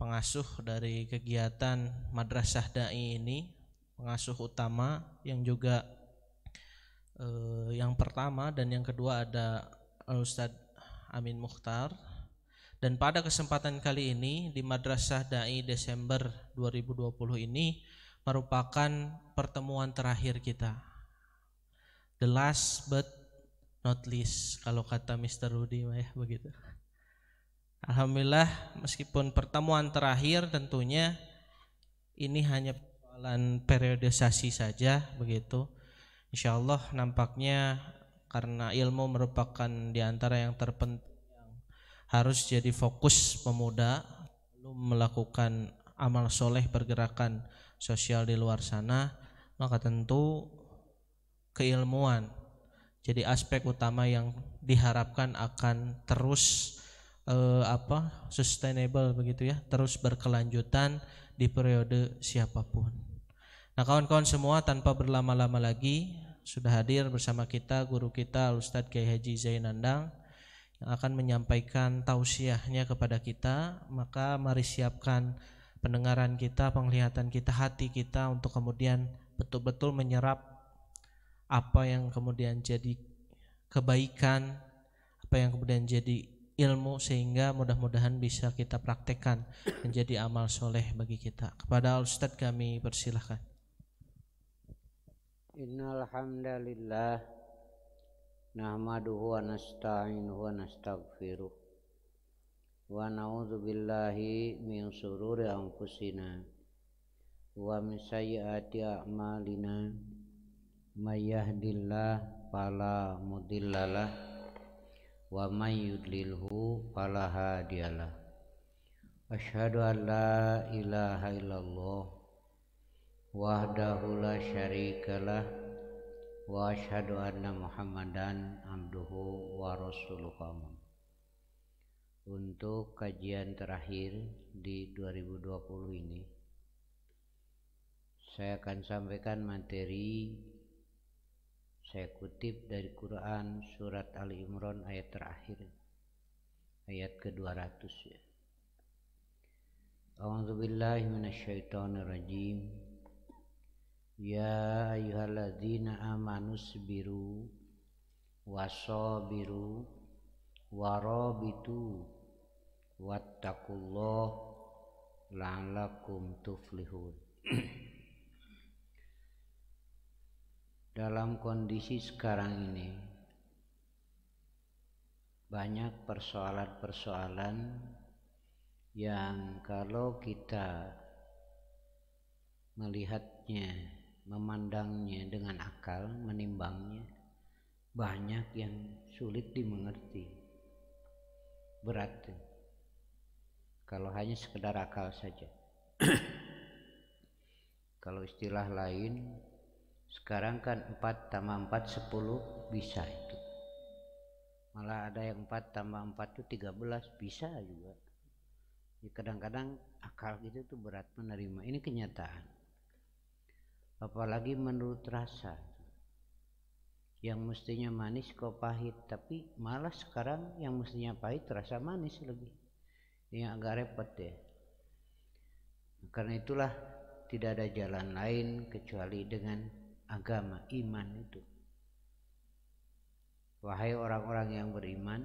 pengasuh dari kegiatan madrasah dai ini, pengasuh utama yang juga eh, yang pertama dan yang kedua ada Ustadz Amin Mukhtar. Dan pada kesempatan kali ini di Madrasah Dai Desember 2020 ini merupakan pertemuan terakhir kita. The last but not least kalau kata Mr. Rudi ya begitu. Alhamdulillah meskipun pertemuan terakhir tentunya ini hanya persoalan periodisasi saja begitu. Insya Allah nampaknya karena ilmu merupakan diantara yang terpenting harus jadi fokus pemuda belum melakukan amal soleh pergerakan sosial di luar sana maka tentu keilmuan jadi aspek utama yang diharapkan akan terus uh, apa sustainable begitu ya terus berkelanjutan di periode siapapun nah kawan-kawan semua tanpa berlama-lama lagi sudah hadir bersama kita guru kita Ustadz Kiai Haji Zainandang yang akan menyampaikan tausiahnya kepada kita maka mari siapkan pendengaran kita, penglihatan kita, hati kita untuk kemudian betul-betul menyerap apa yang kemudian jadi kebaikan, apa yang kemudian jadi ilmu sehingga mudah-mudahan bisa kita praktekkan menjadi amal soleh bagi kita. Kepada Ustadz kami persilahkan. Innalhamdalillah Nahmaduhu wa nasta'inuhu wa nasta'gfiruh Wa na'udhu billahi min sururi anfusina Wa min sayyati a'malina Mayyahdillah pala mudillalah wa may yudlilhu fala hadiyalah asyhadu an la ilaha illallah wahdahu la syarikalah wa asyhadu anna muhammadan abduhu wa rasuluh untuk kajian terakhir di 2020 ini saya akan sampaikan materi saya kutip dari Quran surat Ali Imran ayat terakhir ayat ke-200 ya Allahzubillahji yazina amanus biru waso biru warou wat takkulah lalakum tuflihun dalam kondisi sekarang ini banyak persoalan-persoalan yang kalau kita melihatnya, memandangnya dengan akal, menimbangnya, banyak yang sulit dimengerti. Berat kalau hanya sekedar akal saja. kalau istilah lain sekarang kan 4 tambah 4 10 bisa itu malah ada yang 4 tambah 4 itu 13 bisa juga ya, kadang-kadang akal kita tuh berat menerima ini kenyataan apalagi menurut rasa yang mestinya manis kok pahit tapi malah sekarang yang mestinya pahit terasa manis lagi ini agak repot ya karena itulah tidak ada jalan lain kecuali dengan agama, iman itu. Wahai orang-orang yang beriman,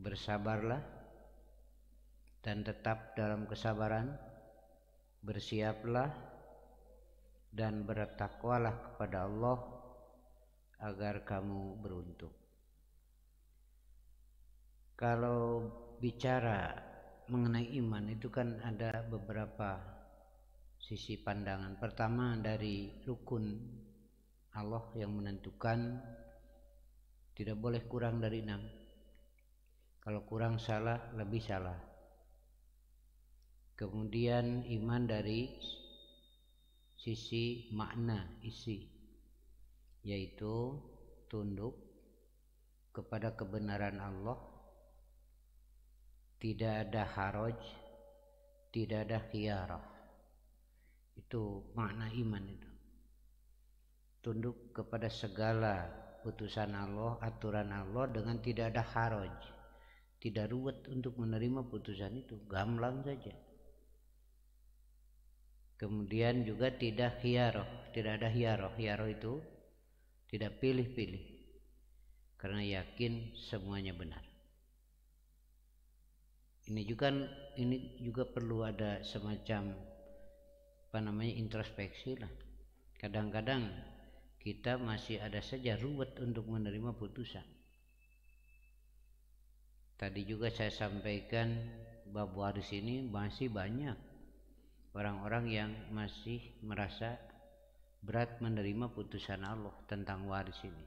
bersabarlah dan tetap dalam kesabaran, bersiaplah dan bertakwalah kepada Allah agar kamu beruntung. Kalau bicara mengenai iman itu kan ada beberapa sisi pandangan. Pertama dari rukun Allah yang menentukan tidak boleh kurang dari enam. Kalau kurang salah, lebih salah. Kemudian iman dari sisi makna isi, yaitu tunduk kepada kebenaran Allah. Tidak ada haraj, tidak ada khiarah itu makna iman itu. Tunduk kepada segala putusan Allah, aturan Allah dengan tidak ada haraj. Tidak ruwet untuk menerima putusan itu, gamblang saja. Kemudian juga tidak hiaroh, tidak ada hiaroh. Hiaroh itu tidak pilih-pilih karena yakin semuanya benar. Ini juga ini juga perlu ada semacam apa namanya introspeksi lah kadang-kadang kita masih ada saja ruwet untuk menerima putusan tadi juga saya sampaikan bab waris ini masih banyak orang-orang yang masih merasa berat menerima putusan Allah tentang waris ini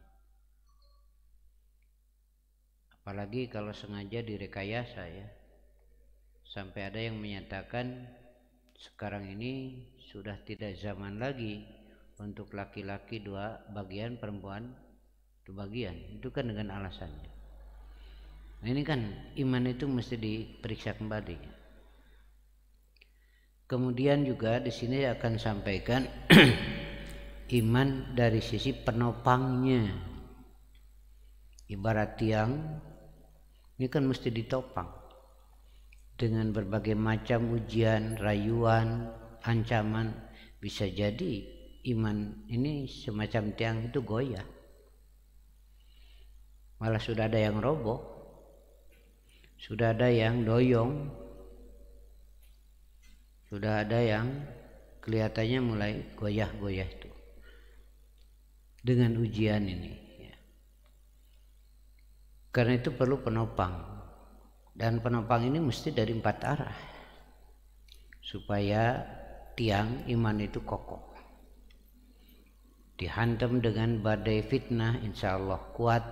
apalagi kalau sengaja direkayasa ya sampai ada yang menyatakan sekarang ini sudah tidak zaman lagi untuk laki-laki dua bagian perempuan itu bagian itu kan dengan alasannya nah, ini kan iman itu mesti diperiksa kembali kemudian juga di sini akan sampaikan iman dari sisi penopangnya ibarat tiang ini kan mesti ditopang dengan berbagai macam ujian, rayuan, ancaman bisa jadi iman ini semacam tiang itu goyah malah sudah ada yang roboh sudah ada yang doyong sudah ada yang kelihatannya mulai goyah-goyah itu dengan ujian ini ya. karena itu perlu penopang dan penopang ini mesti dari empat arah supaya tiang iman itu kokoh. Dihantam dengan badai fitnah insya Allah kuat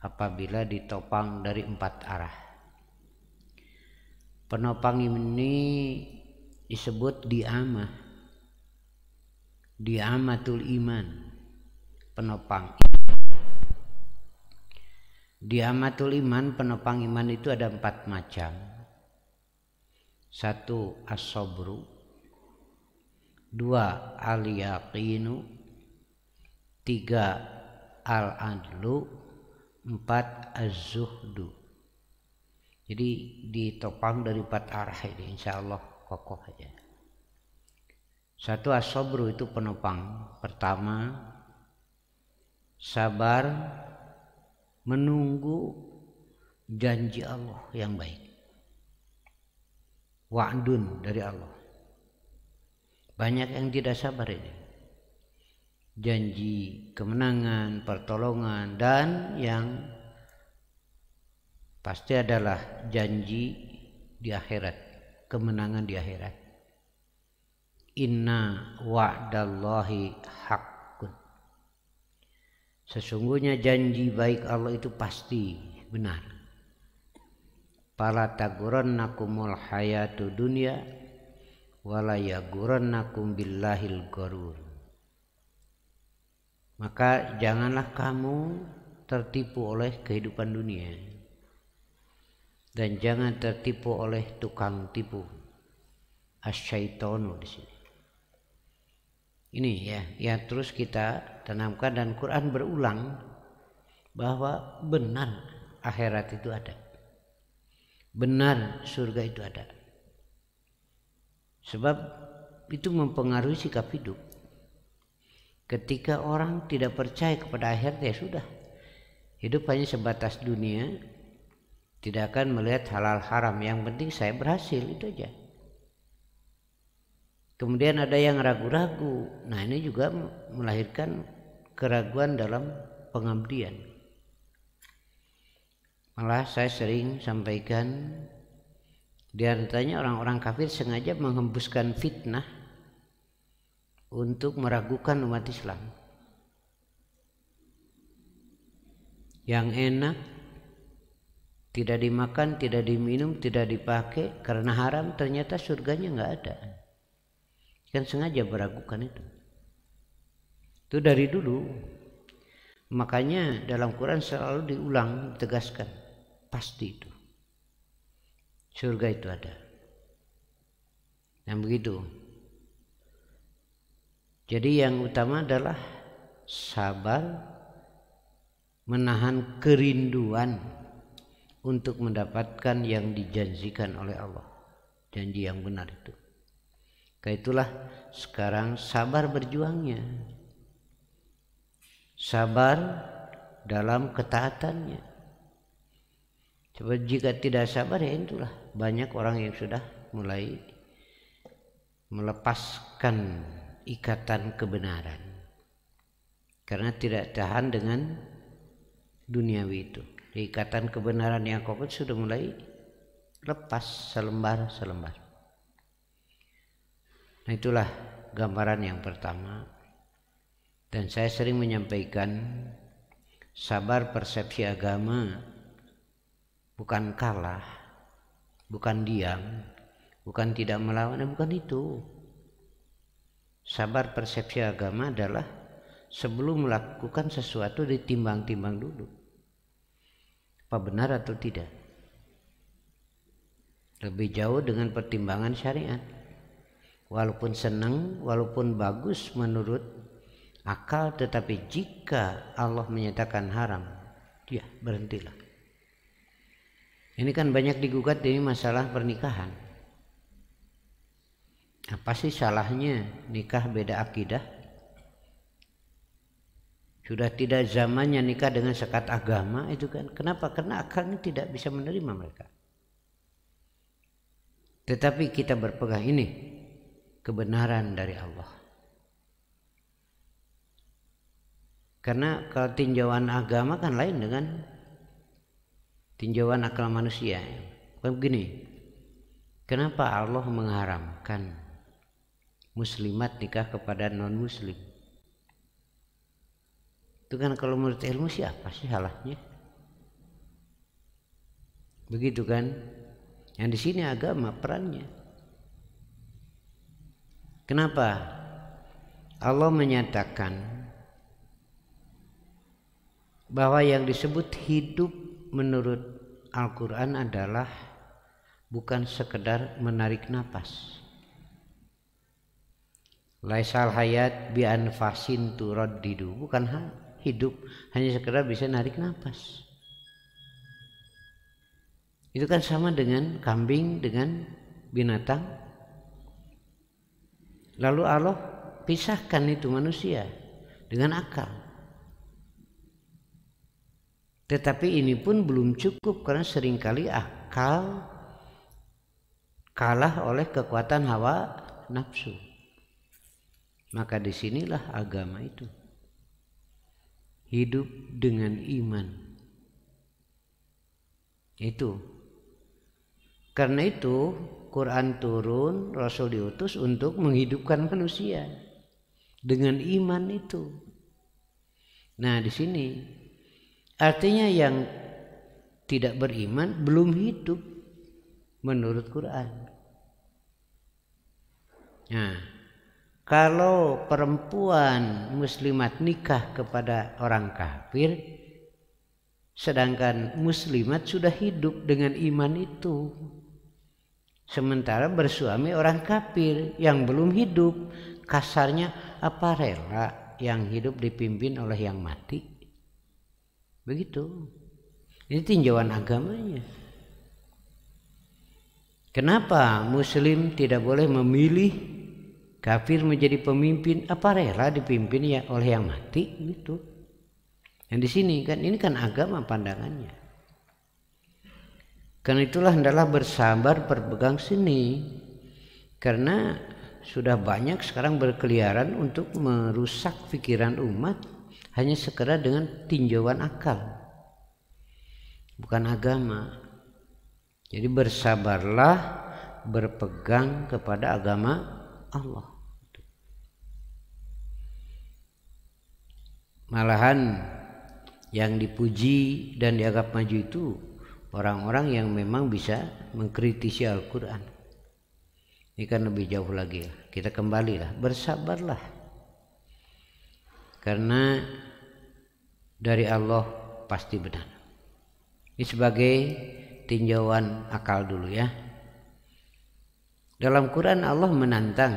apabila ditopang dari empat arah. Penopang ini disebut diamah. Diamatul iman. Penopang Diamatul iman, penopang iman itu ada empat macam. Satu asobru, dua al yaqinu tiga al adlu empat az zuhdu jadi ditopang dari empat arah ini insya Allah kokoh aja satu asobru as itu penopang pertama sabar menunggu janji Allah yang baik wa'dun dari Allah banyak yang tidak sabar ini. Janji kemenangan, pertolongan dan yang pasti adalah janji di akhirat, kemenangan di akhirat. Inna wa'dallahi haqqun. Sesungguhnya janji baik Allah itu pasti benar. Pala tagurannakumul hayatu dunia wala billahil gharur maka janganlah kamu tertipu oleh kehidupan dunia dan jangan tertipu oleh tukang tipu asyaitonu di sini ini ya yang terus kita tanamkan dan Quran berulang bahwa benar akhirat itu ada benar surga itu ada Sebab itu mempengaruhi sikap hidup. Ketika orang tidak percaya kepada akhirat ya sudah. Hidup hanya sebatas dunia. Tidak akan melihat halal haram. Yang penting saya berhasil itu aja. Kemudian ada yang ragu-ragu. Nah ini juga melahirkan keraguan dalam pengabdian. Malah saya sering sampaikan di antaranya orang-orang kafir sengaja menghembuskan fitnah untuk meragukan umat Islam. Yang enak tidak dimakan, tidak diminum, tidak dipakai karena haram ternyata surganya nggak ada. Kan sengaja meragukan itu. Itu dari dulu. Makanya dalam Quran selalu diulang, ditegaskan. Pasti itu surga itu ada. Nah begitu. Jadi yang utama adalah sabar menahan kerinduan untuk mendapatkan yang dijanjikan oleh Allah. Janji yang benar itu. Itulah sekarang sabar berjuangnya. Sabar dalam ketaatannya. Coba jika tidak sabar ya itulah banyak orang yang sudah mulai melepaskan ikatan kebenaran karena tidak tahan dengan duniawi itu ikatan kebenaran yang kokoh sudah mulai lepas selembar selembar nah itulah gambaran yang pertama dan saya sering menyampaikan sabar persepsi agama bukan kalah bukan diam, bukan tidak melawan, dan eh, bukan itu. Sabar persepsi agama adalah sebelum melakukan sesuatu ditimbang-timbang dulu. Apa benar atau tidak? Lebih jauh dengan pertimbangan syariat. Walaupun senang, walaupun bagus menurut akal, tetapi jika Allah menyatakan haram, ya berhentilah. Ini kan banyak digugat ini masalah pernikahan. Apa sih salahnya nikah beda akidah? Sudah tidak zamannya nikah dengan sekat agama itu kan. Kenapa? Karena akalnya tidak bisa menerima mereka. Tetapi kita berpegang ini kebenaran dari Allah. Karena kalau tinjauan agama kan lain dengan tinjauan akal manusia bukan begini kenapa Allah mengharamkan muslimat nikah kepada non muslim itu kan kalau menurut ilmu siapa sih halahnya begitu kan yang di sini agama perannya kenapa Allah menyatakan bahwa yang disebut hidup menurut Al-Quran adalah bukan sekedar menarik nafas. Laisal hayat bi anfasin didu Bukan hal hidup hanya sekedar bisa narik nafas. Itu kan sama dengan kambing dengan binatang. Lalu Allah pisahkan itu manusia dengan akal. Tetapi ini pun belum cukup karena seringkali akal kalah oleh kekuatan hawa nafsu. Maka disinilah agama itu. Hidup dengan iman. Itu. Karena itu Quran turun, Rasul diutus untuk menghidupkan manusia dengan iman itu. Nah, di sini Artinya yang tidak beriman belum hidup menurut Quran. Nah, kalau perempuan muslimat nikah kepada orang kafir sedangkan muslimat sudah hidup dengan iman itu sementara bersuami orang kafir yang belum hidup kasarnya apa rela yang hidup dipimpin oleh yang mati Begitu. Ini tinjauan agamanya. Kenapa muslim tidak boleh memilih kafir menjadi pemimpin? Apa rela dipimpin ya oleh yang mati gitu? Yang di sini kan ini kan agama pandangannya. Karena itulah hendaklah bersabar berpegang sini. Karena sudah banyak sekarang berkeliaran untuk merusak pikiran umat hanya sekedar dengan tinjauan akal bukan agama jadi bersabarlah berpegang kepada agama Allah malahan yang dipuji dan dianggap maju itu orang-orang yang memang bisa mengkritisi Al-Quran ini kan lebih jauh lagi kita kembalilah bersabarlah karena dari Allah pasti benar. Ini sebagai tinjauan akal dulu ya. Dalam Quran Allah menantang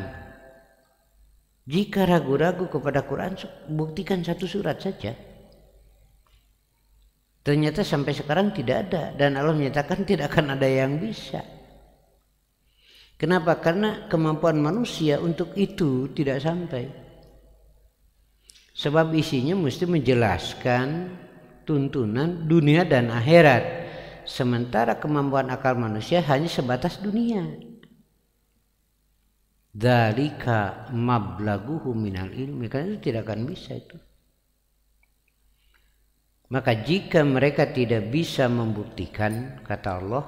jika ragu-ragu kepada Quran buktikan satu surat saja. Ternyata sampai sekarang tidak ada dan Allah menyatakan tidak akan ada yang bisa. Kenapa? Karena kemampuan manusia untuk itu tidak sampai. Sebab isinya mesti menjelaskan tuntunan dunia dan akhirat. Sementara kemampuan akal manusia hanya sebatas dunia. Dalika mablaguhu minal ilmi. Karena itu tidak akan bisa itu. Maka jika mereka tidak bisa membuktikan, kata Allah,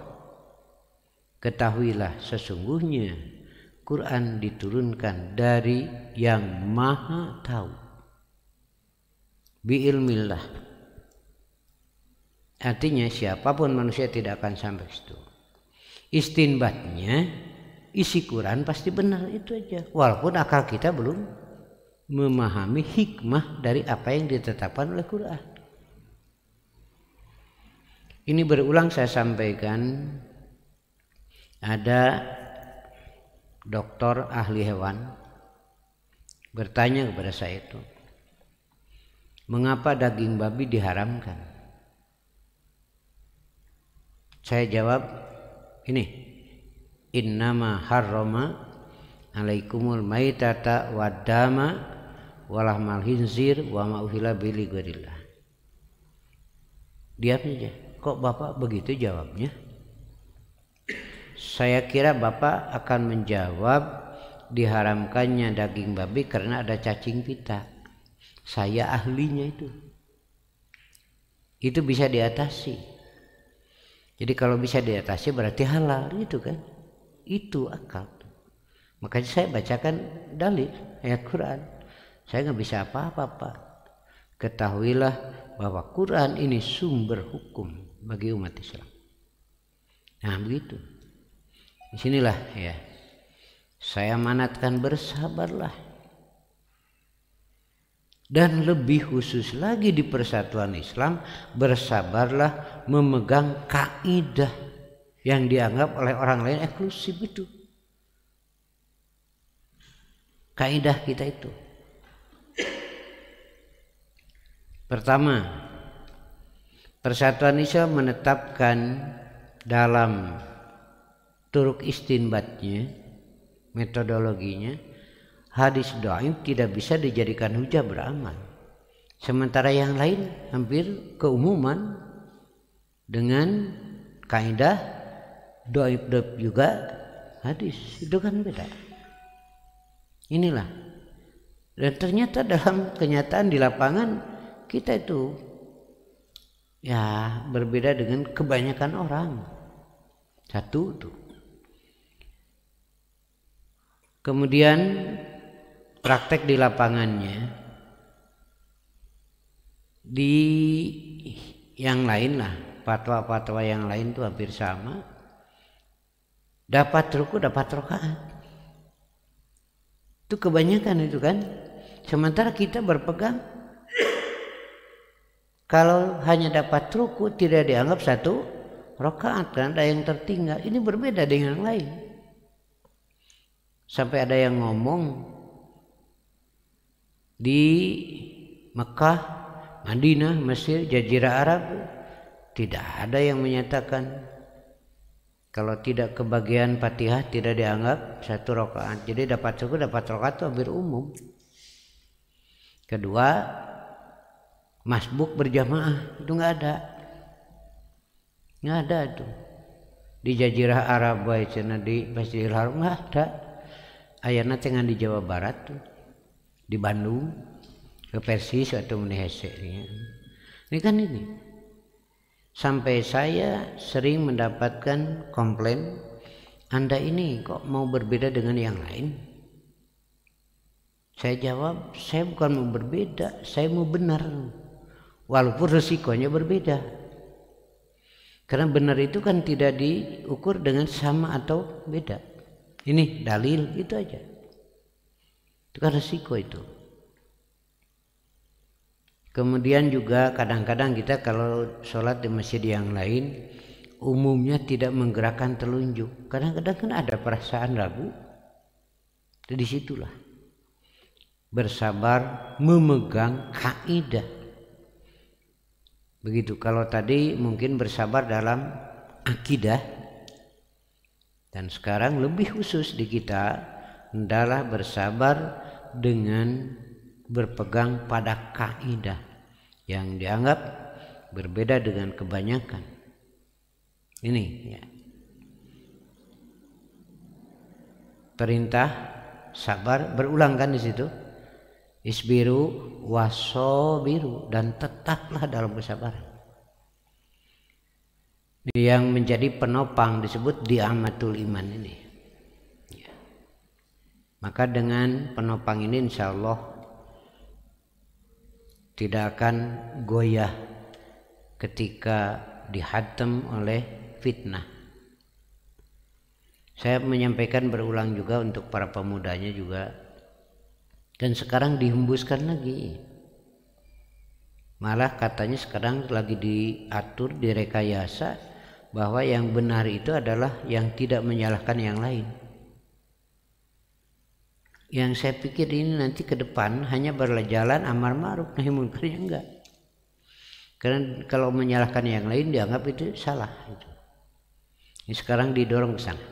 ketahuilah sesungguhnya Quran diturunkan dari yang maha tahu bi ilmillah artinya siapapun manusia tidak akan sampai ke situ istinbatnya isi Quran pasti benar itu aja walaupun akal kita belum memahami hikmah dari apa yang ditetapkan oleh Quran ini berulang saya sampaikan ada dokter ahli hewan bertanya kepada saya itu Mengapa daging babi diharamkan? Saya jawab ini. Innama harrama alaikumul maitata wadama mal hinzir wa uhila bili gurillah. Diam saja. Kok Bapak begitu jawabnya? Saya kira Bapak akan menjawab diharamkannya daging babi karena ada cacing pita saya ahlinya itu itu bisa diatasi jadi kalau bisa diatasi berarti halal gitu kan itu akal makanya saya bacakan dalil ayat Quran saya nggak bisa apa-apa pak ketahuilah bahwa Quran ini sumber hukum bagi umat Islam nah begitu disinilah ya saya manatkan bersabarlah dan lebih khusus lagi di persatuan Islam bersabarlah memegang kaidah yang dianggap oleh orang lain eksklusif itu kaidah kita itu pertama persatuan Islam menetapkan dalam turuk istinbatnya metodologinya hadis doaib tidak bisa dijadikan hujah beramal. Sementara yang lain hampir keumuman dengan kaidah doa hidup juga hadis. Itu kan beda. Inilah. Dan ternyata dalam kenyataan di lapangan kita itu ya berbeda dengan kebanyakan orang. Satu tuh. Kemudian praktek di lapangannya di yang lain lah fatwa-fatwa yang lain tuh hampir sama dapat ruku dapat rokaat itu kebanyakan itu kan sementara kita berpegang kalau hanya dapat ruku tidak dianggap satu rokaat kan ada yang tertinggal ini berbeda dengan yang lain sampai ada yang ngomong di Mekah, Madinah, Mesir, Jazirah Arab tidak ada yang menyatakan kalau tidak kebagian Fatihah tidak dianggap satu rakaat. Jadi dapat suku dapat rakaat itu hampir umum. Kedua, masbuk berjamaah itu nggak ada. Nggak ada itu. Di Jazirah Arab di Masjidil Haram nggak ada. Ayana tengah di Jawa Barat tuh di Bandung ke Persis atau Menihese ini kan ini sampai saya sering mendapatkan komplain anda ini kok mau berbeda dengan yang lain saya jawab saya bukan mau berbeda saya mau benar walaupun resikonya berbeda karena benar itu kan tidak diukur dengan sama atau beda ini dalil itu aja itu kan resiko itu. Kemudian juga kadang-kadang kita kalau sholat di masjid yang lain umumnya tidak menggerakkan telunjuk. Kadang-kadang kan ada perasaan ragu. Itu situlah bersabar memegang kaidah. Begitu kalau tadi mungkin bersabar dalam akidah dan sekarang lebih khusus di kita hendaklah bersabar dengan berpegang pada kaidah yang dianggap berbeda dengan kebanyakan. Ini ya. Perintah sabar berulang kan di situ. Isbiru wasobiru dan tetaplah dalam kesabaran. Yang menjadi penopang disebut diamatul iman ini. Maka dengan penopang ini insya Allah tidak akan goyah ketika dihatem oleh fitnah. Saya menyampaikan berulang juga untuk para pemudanya juga. Dan sekarang dihembuskan lagi. Malah katanya sekarang lagi diatur direkayasa bahwa yang benar itu adalah yang tidak menyalahkan yang lain yang saya pikir ini nanti ke depan hanya berjalan amar ma'ruf nahi munkar ya enggak karena kalau menyalahkan yang lain dianggap itu salah itu ini sekarang didorong ke sana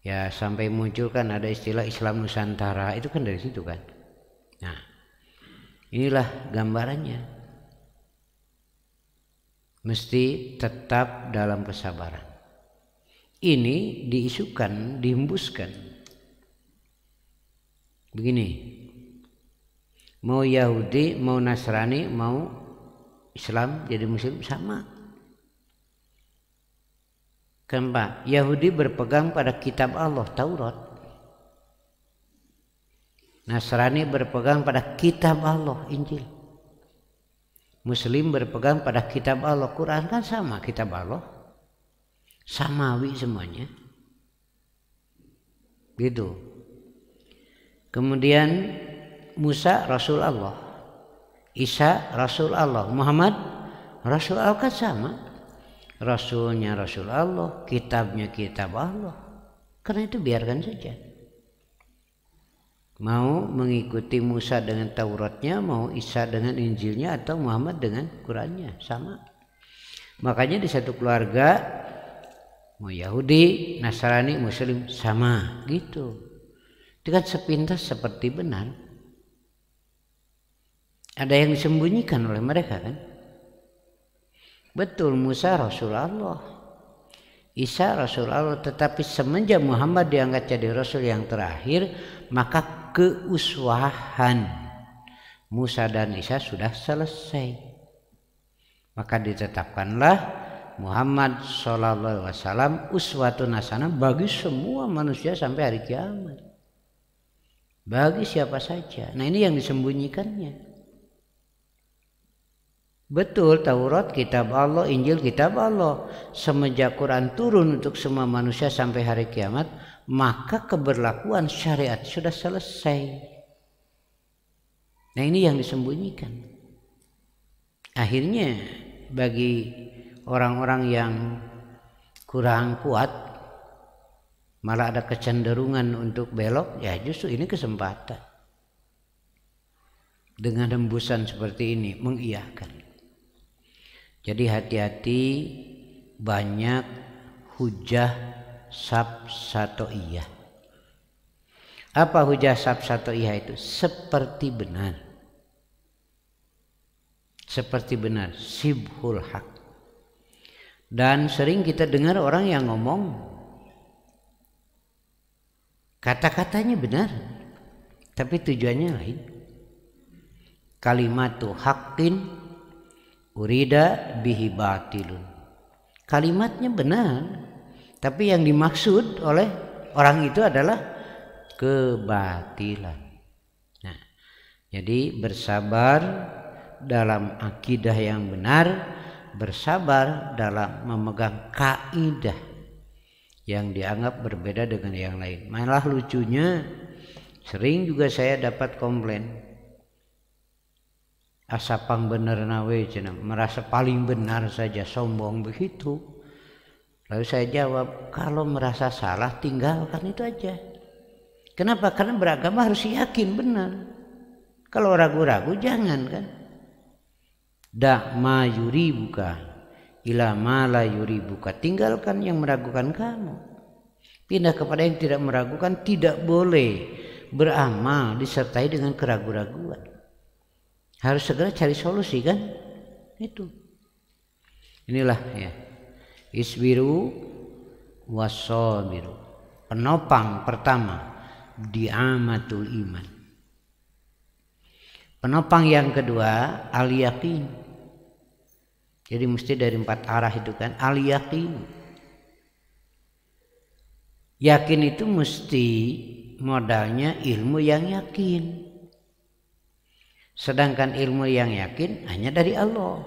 ya sampai muncul kan ada istilah Islam Nusantara itu kan dari situ kan nah inilah gambarannya mesti tetap dalam kesabaran. Ini diisukan, dihembuskan begini mau Yahudi mau Nasrani mau Islam jadi Muslim sama kenapa Yahudi berpegang pada kitab Allah Taurat Nasrani berpegang pada kitab Allah Injil Muslim berpegang pada kitab Allah Quran kan sama kitab Allah samawi semuanya gitu Kemudian Musa Rasul Allah. Isa Rasul Allah. Muhammad Rasul Allah kan sama. Rasulnya Rasul Allah, kitabnya kitab Allah. Karena itu biarkan saja. Mau mengikuti Musa dengan Tauratnya, mau Isa dengan Injilnya atau Muhammad dengan Qurannya, sama. Makanya di satu keluarga mau Yahudi, Nasrani, Muslim sama gitu dengan sepintas seperti benar. Ada yang disembunyikan oleh mereka kan? Betul Musa Rasulullah, Isa Rasulullah. tetapi semenjak Muhammad diangkat jadi Rasul yang terakhir maka keuswahan Musa dan Isa sudah selesai. Maka ditetapkanlah Muhammad Sallallahu Alaihi Wasallam uswatun hasanah bagi semua manusia sampai hari kiamat bagi siapa saja. Nah, ini yang disembunyikannya. Betul Taurat kitab Allah, Injil kitab Allah. Semenjak Quran turun untuk semua manusia sampai hari kiamat, maka keberlakuan syariat sudah selesai. Nah ini yang disembunyikan. Akhirnya bagi orang-orang yang kurang kuat malah ada kecenderungan untuk belok, ya justru ini kesempatan. Dengan hembusan seperti ini mengiyakan. Jadi hati-hati banyak hujah sab satu iya. Apa hujah sab satu iya itu? Seperti benar. Seperti benar, sibhul hak. Dan sering kita dengar orang yang ngomong Kata-katanya benar, tapi tujuannya lain. Kalimatu haqqin urida bihi batilun. Kalimatnya benar, tapi yang dimaksud oleh orang itu adalah kebatilan. Nah, jadi bersabar dalam akidah yang benar, bersabar dalam memegang kaidah yang dianggap berbeda dengan yang lain. Malah lucunya sering juga saya dapat komplain asapang bener nawe cina merasa paling benar saja sombong begitu lalu saya jawab kalau merasa salah tinggalkan itu aja kenapa karena beragama harus yakin benar kalau ragu-ragu jangan kan dak majuri bukan ila mala yuri buka tinggalkan yang meragukan kamu pindah kepada yang tidak meragukan tidak boleh beramal disertai dengan keraguan-raguan harus segera cari solusi kan itu inilah ya isbiru wasabiru penopang pertama diamatul iman penopang yang kedua al yaqin jadi mesti dari empat arah itu kan al yakin. Yakin itu mesti modalnya ilmu yang yakin. Sedangkan ilmu yang yakin hanya dari Allah.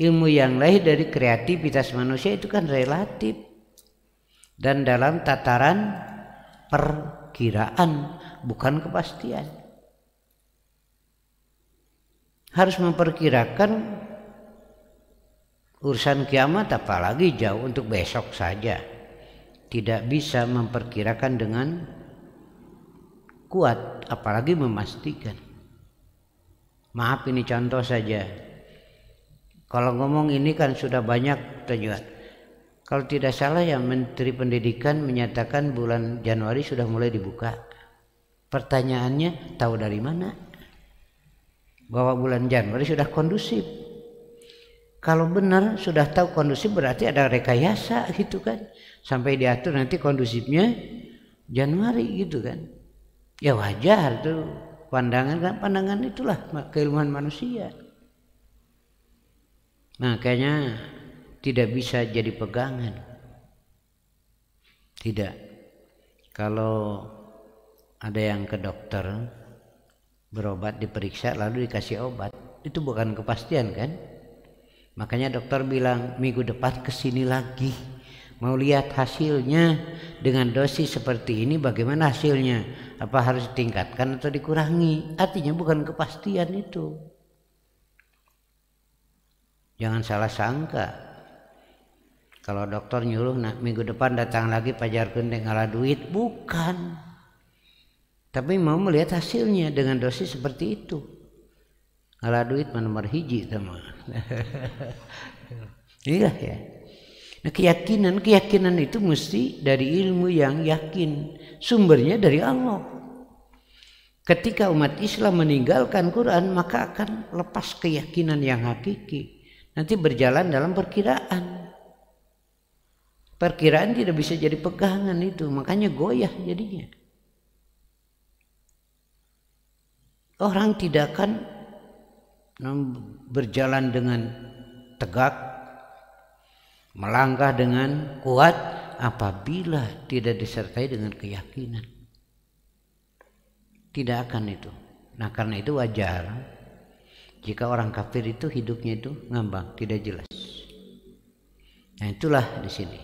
Ilmu yang lain dari kreativitas manusia itu kan relatif. Dan dalam tataran perkiraan bukan kepastian. Harus memperkirakan Urusan kiamat apalagi jauh untuk besok saja. Tidak bisa memperkirakan dengan kuat apalagi memastikan. Maaf ini contoh saja. Kalau ngomong ini kan sudah banyak tujuan. Kalau tidak salah ya Menteri Pendidikan menyatakan bulan Januari sudah mulai dibuka. Pertanyaannya tahu dari mana? Bahwa bulan Januari sudah kondusif kalau benar sudah tahu kondusif berarti ada rekayasa gitu kan sampai diatur nanti kondusifnya Januari gitu kan ya wajar tuh pandangan kan pandangan itulah keilmuan manusia makanya nah, tidak bisa jadi pegangan tidak kalau ada yang ke dokter berobat diperiksa lalu dikasih obat itu bukan kepastian kan Makanya dokter bilang minggu depan kesini lagi. Mau lihat hasilnya dengan dosis seperti ini bagaimana hasilnya? Apa harus ditingkatkan atau dikurangi? Artinya bukan kepastian itu. Jangan salah sangka. Kalau dokter nyuruh nah, minggu depan datang lagi pajar gendeng ala duit, bukan. Tapi mau melihat hasilnya dengan dosis seperti itu ngalah duit mana nomor hiji sama. iya ya nah keyakinan keyakinan itu mesti dari ilmu yang yakin sumbernya dari Allah ketika umat Islam meninggalkan Quran maka akan lepas keyakinan yang hakiki nanti berjalan dalam perkiraan perkiraan tidak bisa jadi pegangan itu makanya goyah jadinya orang tidak akan berjalan dengan tegak, melangkah dengan kuat apabila tidak disertai dengan keyakinan. Tidak akan itu. Nah, karena itu wajar jika orang kafir itu hidupnya itu ngambang, tidak jelas. Nah, itulah di sini.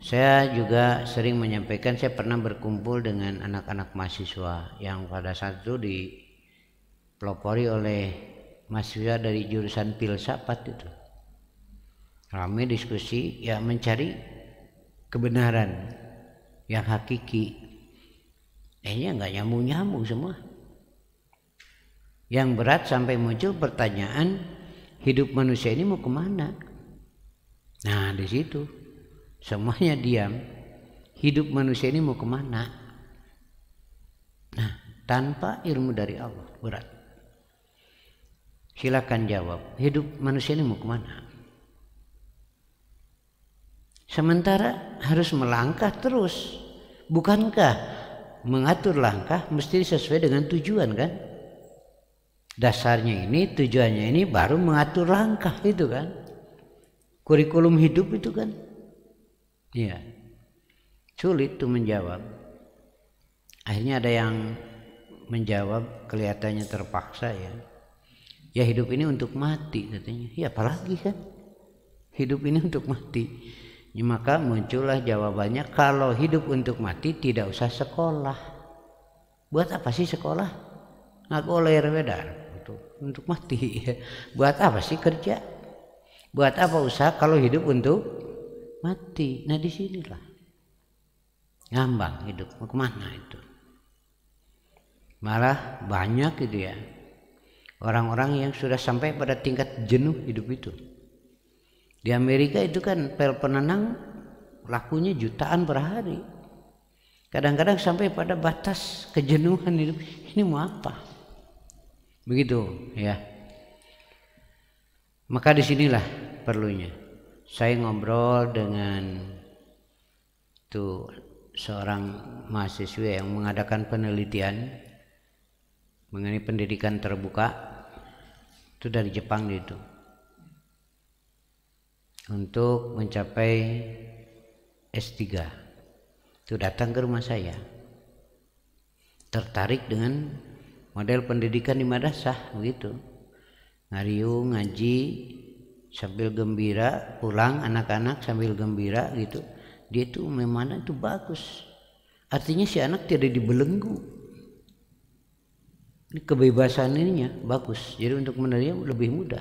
Saya juga sering menyampaikan saya pernah berkumpul dengan anak-anak mahasiswa yang pada saat itu di dipelopori oleh mahasiswa dari jurusan filsafat itu ramai diskusi ya mencari kebenaran yang hakiki kayaknya nggak nyamuk nyamuk semua yang berat sampai muncul pertanyaan hidup manusia ini mau kemana nah di situ semuanya diam hidup manusia ini mau kemana nah tanpa ilmu dari Allah berat Silakan jawab, hidup manusia ini mau kemana? Sementara harus melangkah terus. Bukankah mengatur langkah mesti sesuai dengan tujuan kan? Dasarnya ini, tujuannya ini baru mengatur langkah itu kan. Kurikulum hidup itu kan. Iya. Sulit tuh menjawab. Akhirnya ada yang menjawab kelihatannya terpaksa ya ya hidup ini untuk mati katanya ya apalagi kan hidup ini untuk mati ya, maka muncullah jawabannya kalau hidup untuk mati tidak usah sekolah buat apa sih sekolah boleh wedar untuk untuk mati ya. buat apa sih kerja buat apa usaha kalau hidup untuk mati nah disinilah ngambang hidup mau kemana itu malah banyak gitu ya Orang-orang yang sudah sampai pada tingkat jenuh hidup itu. Di Amerika itu kan pel penenang lakunya jutaan per hari. Kadang-kadang sampai pada batas kejenuhan hidup. Ini mau apa? Begitu ya. Maka disinilah perlunya. Saya ngobrol dengan tuh seorang mahasiswa yang mengadakan penelitian mengenai pendidikan terbuka itu dari Jepang itu untuk mencapai S3 itu datang ke rumah saya tertarik dengan model pendidikan di madrasah begitu ngariu ngaji sambil gembira pulang anak-anak sambil gembira gitu dia itu memang itu bagus artinya si anak tidak dibelenggu ini kebebasan ininya bagus. Jadi untuk menerima lebih mudah.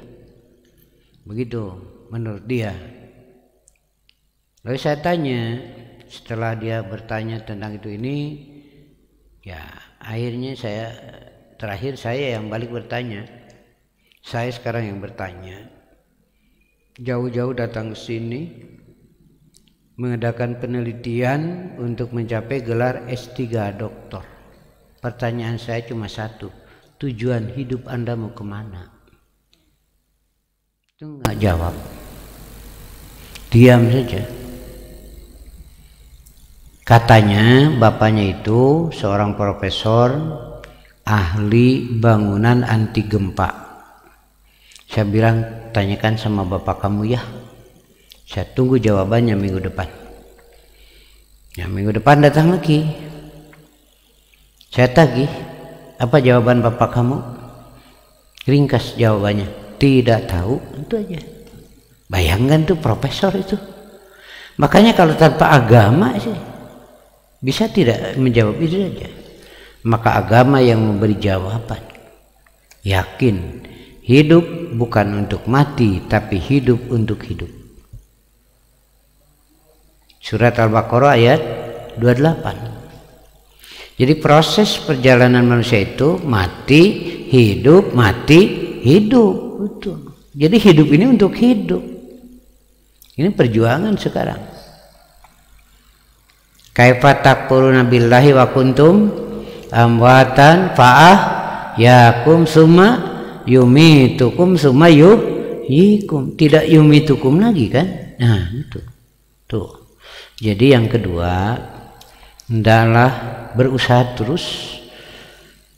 Begitu menurut dia. Lalu saya tanya, setelah dia bertanya tentang itu ini, ya akhirnya saya terakhir saya yang balik bertanya. Saya sekarang yang bertanya. Jauh-jauh datang ke sini mengadakan penelitian untuk mencapai gelar S3 doktor. Pertanyaan saya cuma satu tujuan hidup Anda mau kemana? Itu nggak jawab. Diam saja. Katanya bapaknya itu seorang profesor ahli bangunan anti gempa. Saya bilang tanyakan sama bapak kamu ya. Saya tunggu jawabannya minggu depan. Ya minggu depan datang lagi. Saya tagih apa jawaban bapak kamu? Ringkas jawabannya, tidak tahu, itu aja. Bayangkan tuh profesor itu. Makanya kalau tanpa agama sih bisa tidak menjawab itu saja. Maka agama yang memberi jawaban. Yakin hidup bukan untuk mati tapi hidup untuk hidup. Surat Al-Baqarah ayat 28. Jadi proses perjalanan manusia itu mati, hidup, mati, hidup. Betul. Jadi hidup ini untuk hidup. Ini perjuangan sekarang. Kaifa takfuruna billahi wa kuntum amwatan fa'ah yakum summa yumitukum summa yuhyikum. Tidak yumitukum lagi kan? Nah, itu. Tuh. Jadi yang kedua, hendaklah berusaha terus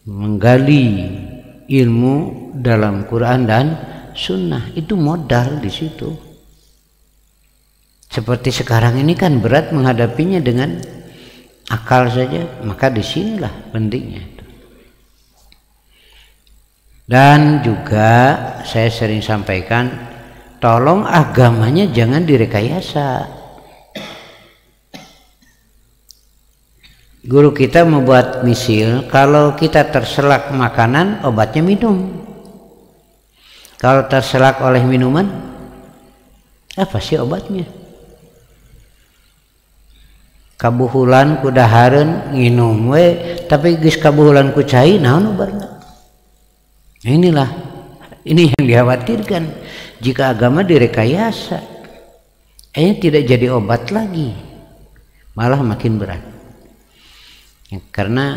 menggali ilmu dalam Quran dan Sunnah itu modal di situ. Seperti sekarang ini kan berat menghadapinya dengan akal saja, maka disinilah pentingnya. Dan juga saya sering sampaikan, tolong agamanya jangan direkayasa. Guru kita membuat misil, kalau kita terselak makanan, obatnya minum. Kalau terselak oleh minuman, apa sih obatnya? Kabuhulan kudaharen nginum we, tapi gis kabuhulan ku cai naon obatna? Inilah ini yang dikhawatirkan jika agama direkayasa. ini eh, tidak jadi obat lagi, malah makin berat. Ya, karena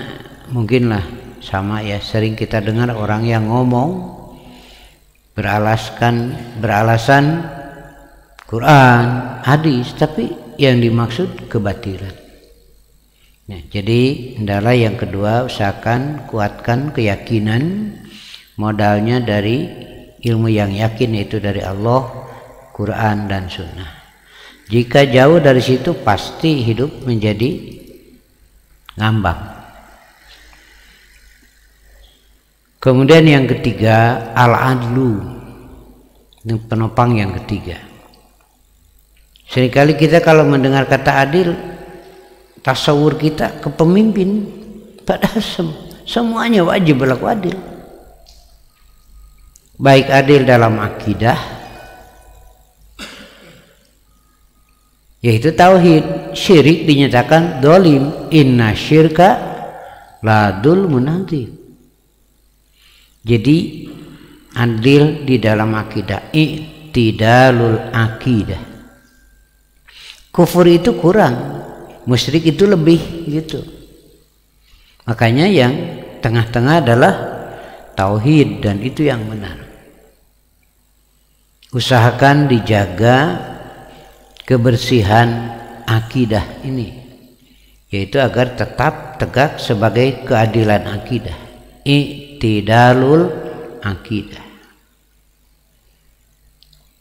mungkinlah sama ya sering kita dengar orang yang ngomong beralaskan beralasan Quran hadis tapi yang dimaksud kebatilan nah, jadi kendala yang kedua usahakan kuatkan keyakinan modalnya dari ilmu yang yakin yaitu dari Allah Quran dan Sunnah jika jauh dari situ pasti hidup menjadi ngambang. Kemudian yang ketiga al-adlu penopang yang ketiga. Seringkali kita kalau mendengar kata adil tasawur kita ke pemimpin padahal sem semuanya wajib berlaku adil. Baik adil dalam akidah, yaitu tauhid syirik dinyatakan dolim inna syirka ladul munanti jadi adil di dalam akidah i'tidalul akidah kufur itu kurang musyrik itu lebih gitu makanya yang tengah-tengah adalah tauhid dan itu yang benar usahakan dijaga kebersihan akidah ini yaitu agar tetap tegak sebagai keadilan akidah itidalul akidah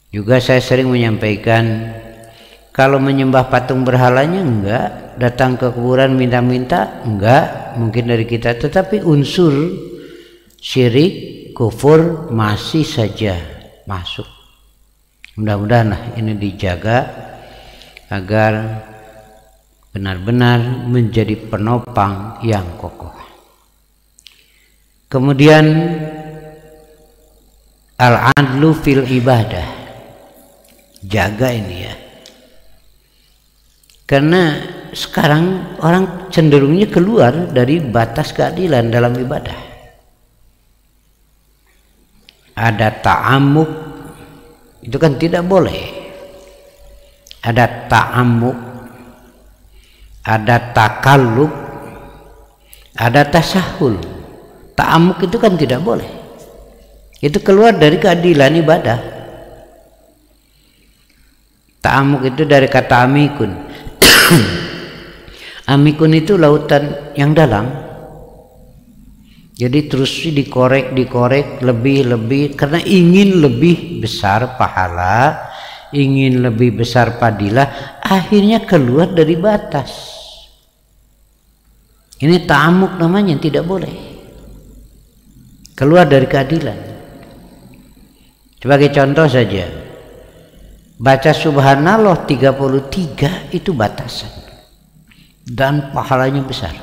juga saya sering menyampaikan kalau menyembah patung berhalanya enggak datang ke kuburan minta-minta enggak mungkin dari kita tetapi unsur syirik kufur masih saja masuk mudah-mudahan ini dijaga agar benar-benar menjadi penopang yang kokoh. Kemudian al-adlu fil ibadah. Jaga ini ya. Karena sekarang orang cenderungnya keluar dari batas keadilan dalam ibadah. Ada ta'amuk itu kan tidak boleh ada ta'amuk ada takaluk ada tasahul ta'amuk itu kan tidak boleh itu keluar dari keadilan ibadah ta'amuk itu dari kata amikun amikun itu lautan yang dalam jadi terus dikorek dikorek lebih lebih karena ingin lebih besar pahala ingin lebih besar padilah akhirnya keluar dari batas ini tamuk namanya tidak boleh keluar dari keadilan sebagai contoh saja baca subhanallah 33 itu batasan dan pahalanya besar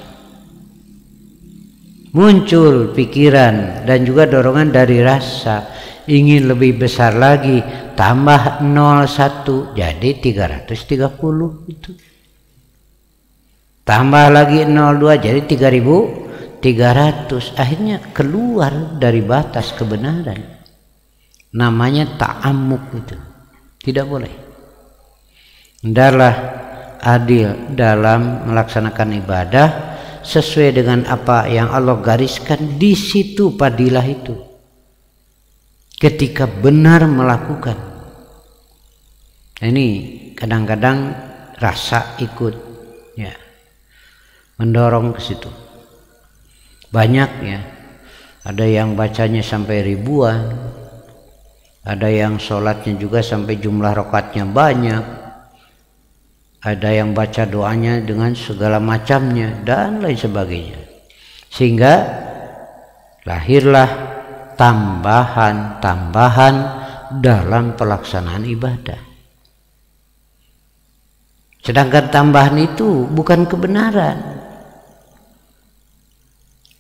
muncul pikiran dan juga dorongan dari rasa ingin lebih besar lagi tambah 01 jadi 330 itu tambah lagi 02 jadi 3000 300 akhirnya keluar dari batas kebenaran namanya ta'amuk itu tidak boleh adalah adil dalam melaksanakan ibadah sesuai dengan apa yang Allah gariskan di situ padilah itu ketika benar melakukan Nah, ini kadang-kadang rasa ikut ya mendorong ke situ. Banyak ya. Ada yang bacanya sampai ribuan. Ada yang sholatnya juga sampai jumlah rokatnya banyak. Ada yang baca doanya dengan segala macamnya dan lain sebagainya. Sehingga lahirlah tambahan-tambahan dalam pelaksanaan ibadah. Sedangkan tambahan itu bukan kebenaran.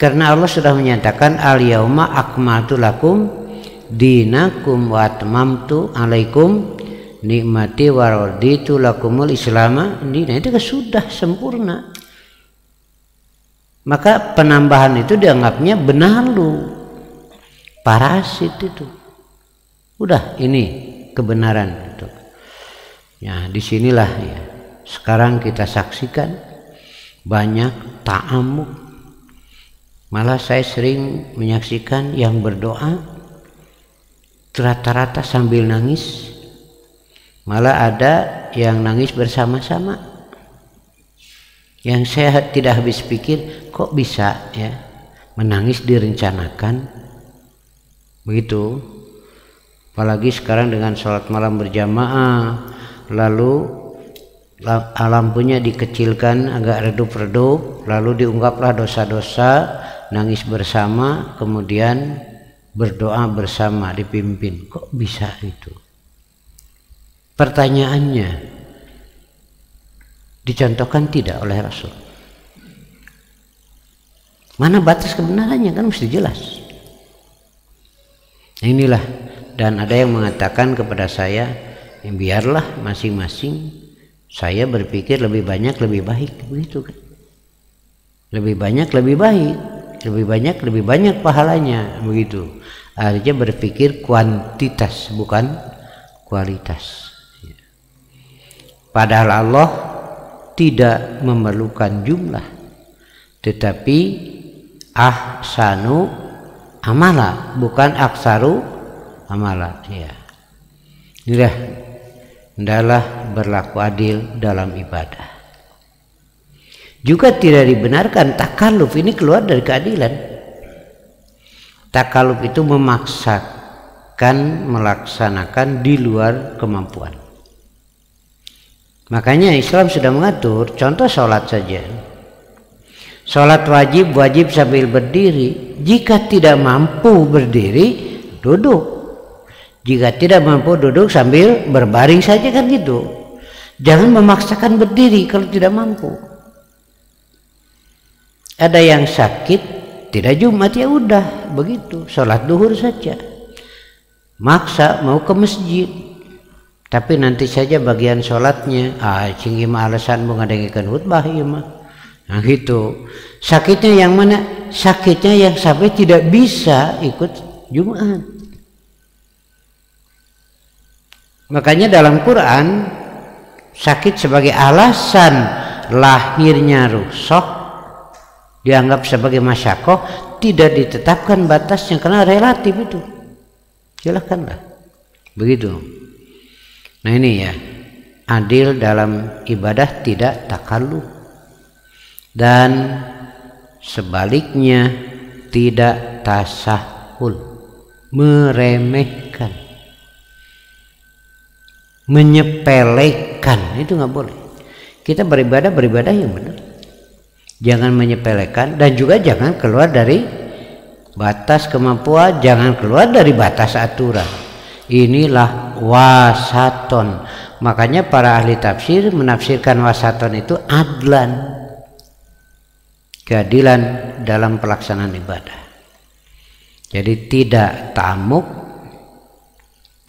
Karena Allah sudah menyatakan al yauma akmaltu lakum dinakum wa atmamtu alaikum nikmati wa raditu lakumul islama dina nah, itu sudah sempurna. Maka penambahan itu dianggapnya benalu. Parasit itu. Udah ini kebenaran itu. Ya, disinilah ya sekarang kita saksikan banyak ta'amuk. Malah saya sering menyaksikan yang berdoa rata-rata sambil nangis. Malah ada yang nangis bersama-sama. Yang saya tidak habis pikir kok bisa ya menangis direncanakan begitu apalagi sekarang dengan sholat malam berjamaah lalu lampunya dikecilkan agak redup-redup lalu diungkaplah dosa-dosa nangis bersama kemudian berdoa bersama dipimpin kok bisa itu pertanyaannya dicontohkan tidak oleh Rasul mana batas kebenarannya kan mesti jelas inilah dan ada yang mengatakan kepada saya ya, biarlah masing-masing saya berpikir lebih banyak lebih baik begitu kan lebih banyak lebih baik lebih banyak lebih banyak pahalanya begitu artinya berpikir kuantitas bukan kualitas ya. padahal Allah tidak memerlukan jumlah tetapi ahsanu amala bukan aksaru amala ya inilah Hendaklah berlaku adil dalam ibadah. Juga tidak dibenarkan takaluf ini keluar dari keadilan. Takaluf itu memaksakan melaksanakan di luar kemampuan. Makanya Islam sudah mengatur contoh sholat saja. Sholat wajib wajib sambil berdiri. Jika tidak mampu berdiri, duduk jika tidak mampu duduk sambil berbaring saja kan gitu. Jangan memaksakan berdiri kalau tidak mampu. Ada yang sakit tidak Jumat ya udah begitu sholat duhur saja. Maksa mau ke masjid tapi nanti saja bagian sholatnya ah cinggih mah alasan mengadakan khutbah ya mah. Nah gitu. Sakitnya yang mana? Sakitnya yang sampai tidak bisa ikut Jumat Makanya dalam Quran sakit sebagai alasan lahirnya rusak dianggap sebagai masyakoh tidak ditetapkan batasnya karena relatif itu silahkanlah begitu nah ini ya adil dalam ibadah tidak takalu dan sebaliknya tidak tasahul meremehkan menyepelekan itu nggak boleh kita beribadah beribadah yang benar jangan menyepelekan dan juga jangan keluar dari batas kemampuan jangan keluar dari batas aturan inilah wasaton makanya para ahli tafsir menafsirkan wasaton itu adlan keadilan dalam pelaksanaan ibadah jadi tidak tamuk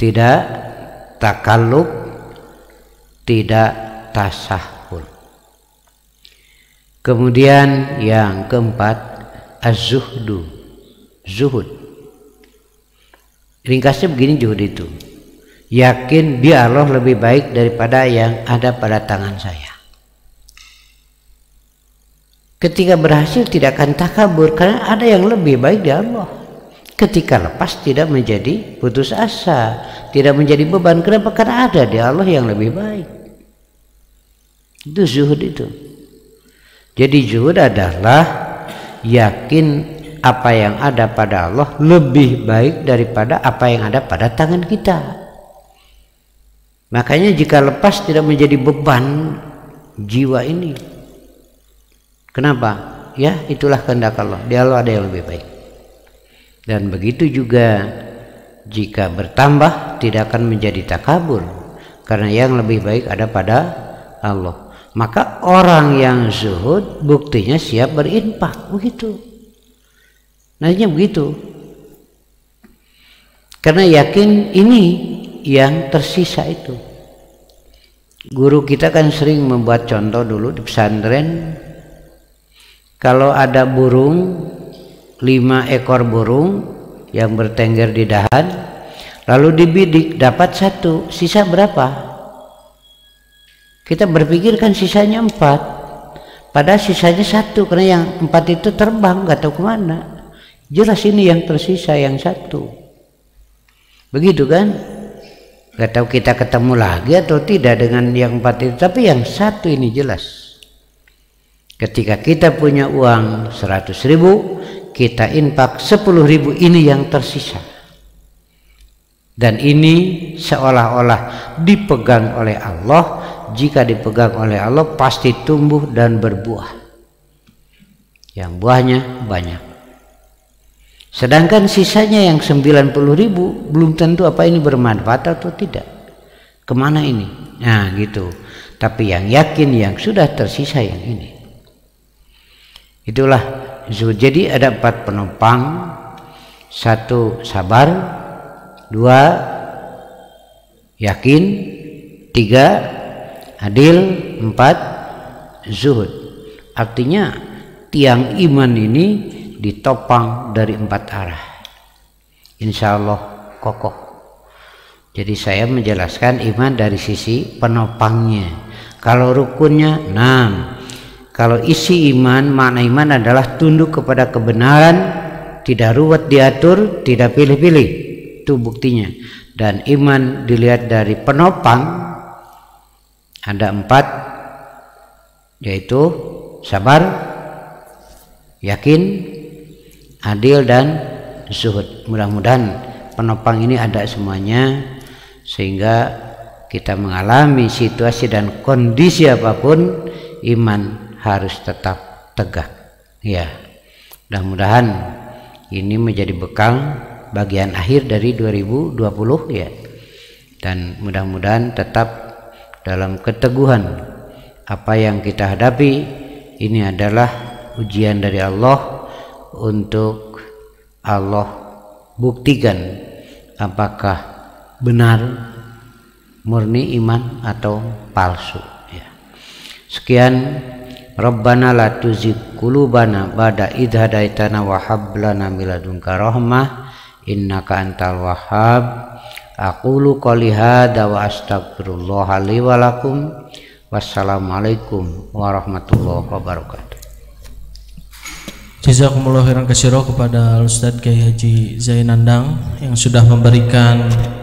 tidak takaluk tidak tasahul kemudian yang keempat az zuhud ringkasnya begini zuhud itu yakin biar Allah lebih baik daripada yang ada pada tangan saya ketika berhasil tidak akan takabur karena ada yang lebih baik di Allah ketika lepas tidak menjadi putus asa, tidak menjadi beban. Kenapa? Karena ada di Allah yang lebih baik. Itu zuhud itu. Jadi zuhud adalah yakin apa yang ada pada Allah lebih baik daripada apa yang ada pada tangan kita. Makanya jika lepas tidak menjadi beban jiwa ini. Kenapa? Ya, itulah kehendak Allah. Di Allah ada yang lebih baik. Dan begitu juga jika bertambah tidak akan menjadi takabur karena yang lebih baik ada pada Allah. Maka orang yang zuhud buktinya siap berinfak begitu. Nanya begitu. Karena yakin ini yang tersisa itu. Guru kita kan sering membuat contoh dulu di pesantren kalau ada burung lima ekor burung yang bertengger di dahan lalu dibidik dapat satu sisa berapa kita berpikirkan sisanya empat pada sisanya satu karena yang empat itu terbang nggak tahu kemana jelas ini yang tersisa yang satu begitu kan nggak tahu kita ketemu lagi atau tidak dengan yang empat itu tapi yang satu ini jelas ketika kita punya uang seratus ribu kita infak 10 ribu ini yang tersisa dan ini seolah-olah dipegang oleh Allah jika dipegang oleh Allah pasti tumbuh dan berbuah yang buahnya banyak sedangkan sisanya yang 90 ribu belum tentu apa ini bermanfaat atau tidak kemana ini nah gitu tapi yang yakin yang sudah tersisa yang ini itulah zuhud jadi ada empat penopang satu sabar dua yakin tiga adil empat zuhud artinya tiang iman ini ditopang dari empat arah insya Allah kokoh jadi saya menjelaskan iman dari sisi penopangnya kalau rukunnya enam kalau isi iman, makna iman adalah tunduk kepada kebenaran, tidak ruwet diatur, tidak pilih-pilih. Itu buktinya. Dan iman dilihat dari penopang ada empat, yaitu sabar, yakin, adil dan zuhud. Mudah-mudahan penopang ini ada semuanya sehingga kita mengalami situasi dan kondisi apapun iman harus tetap tegak. Ya, mudah-mudahan ini menjadi bekal bagian akhir dari 2020 ya. Dan mudah-mudahan tetap dalam keteguhan apa yang kita hadapi ini adalah ujian dari Allah untuk Allah buktikan apakah benar murni iman atau palsu ya. sekian Rabbana la tuzigh qulubana ba'da idh hadaitana wa hab lana min ladunka rahmah innaka antal wahhab aqulu qali hadza wa astaghfirullah li wa lakum wassalamualaikum warahmatullahi wabarakatuh Jazakumullah khairan katsira kepada Ustaz Kiai Haji Zainandang yang sudah memberikan